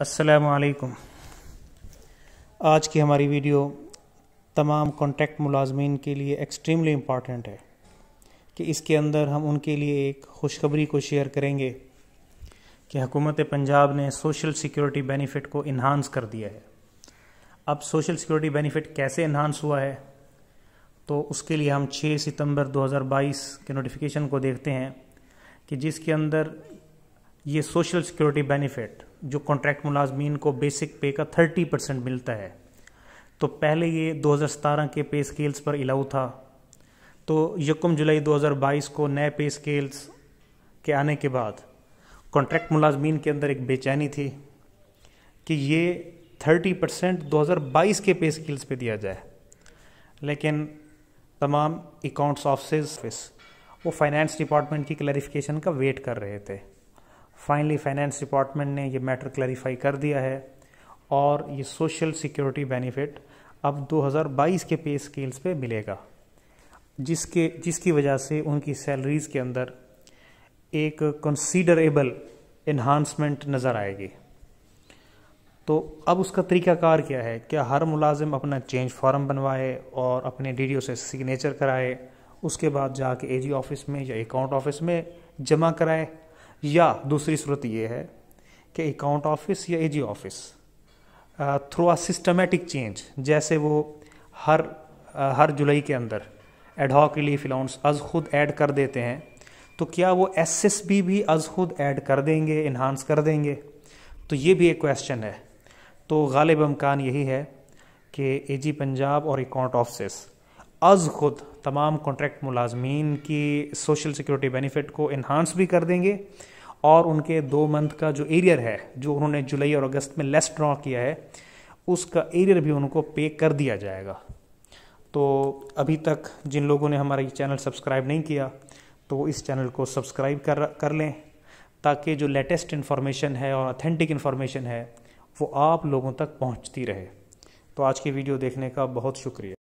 असलकम आज की हमारी वीडियो तमाम कॉन्ट्रैक्ट मुलाजमीन के लिए एक्सट्रीमली इम्पॉर्टेंट है कि इसके अंदर हम उनके लिए एक खुशखबरी को शेयर करेंगे कि हुकूमत पंजाब ने सोशल सिक्योरिटी बेनिफिट को इन्हांस कर दिया है अब सोशल सिक्योरिटी बेनिफिट कैसे इन्हांस हुआ है तो उसके लिए हम 6 सितंबर 2022 के नोटिफिकेशन को देखते हैं कि जिसके अंदर ये सोशल सिक्योरिटी बेनिफिट जो कॉन्ट्रैक्ट मुलाजमीन को बेसिक पे का थर्टी परसेंट मिलता है तो पहले ये दो हज़ार सतारह के पे स्केल्स पर अलाउ था तो यकम जुलाई दो हज़ार बाईस को नए पे स्केल्स के आने के बाद कॉन्ट्रैक्ट मुलाजमीन के अंदर एक बेचैनी थी कि ये थर्टी परसेंट दो हज़ार बाईस के पे स्केल्स पे दिया जाए लेकिन तमाम अकाउंट्स ऑफिस वो फाइनेंस डिपार्टमेंट की क्लैरिफिकेशन का वेट कर रहे थे फाइनली फाइनेंस डिपार्टमेंट ने ये मैटर क्लैरिफाई कर दिया है और ये सोशल सिक्योरिटी बेनिफिट अब 2022 के पे स्केल्स पे मिलेगा जिसके जिसकी वजह से उनकी सैलरीज के अंदर एक कंसीडरेबल इन्हांसमेंट नज़र आएगी तो अब उसका तरीकाकार क्या है क्या हर मुलाजिम अपना चेंज फॉर्म बनवाए और अपने डी से सिग्नेचर कराए उसके बाद जाके एजी ऑफिस में या अकाउंट ऑफिस में जमा कराए या दूसरी सूरत यह है कि अकाउंट ऑफिस या AG office through a systematic change जैसे वो हर आ, हर जुलाई के अंदर एडहॉक रिलीफ अलाउंस अज खुद ऐड कर देते हैं तो क्या वो एस एस बी भी अज खुद ऐड कर देंगे इन्हांस कर देंगे तो ये भी एक क्वेश्चन है तो गालिब अमकान यही है कि ए जी पंजाब और अकाउंट ऑफिस अज खुद तमाम कॉन्ट्रैक्ट मुलाजमीन की सोशल सिक्योरिटी बेनिफिट को इन्हांस भी कर देंगे और उनके दो मंथ का जो एरियर है जो उन्होंने जुलाई और अगस्त में लेस ड्रॉ किया है उसका एरियर भी उनको पे कर दिया जाएगा तो अभी तक जिन लोगों ने हमारा ये चैनल सब्सक्राइब नहीं किया तो इस चैनल को सब्सक्राइब कर कर लें ताकि जो लेटेस्ट इन्फॉर्मेशन है और ऑथेंटिक इन्फॉर्मेशन है वो आप लोगों तक पहुंचती रहे तो आज की वीडियो देखने का बहुत शुक्रिया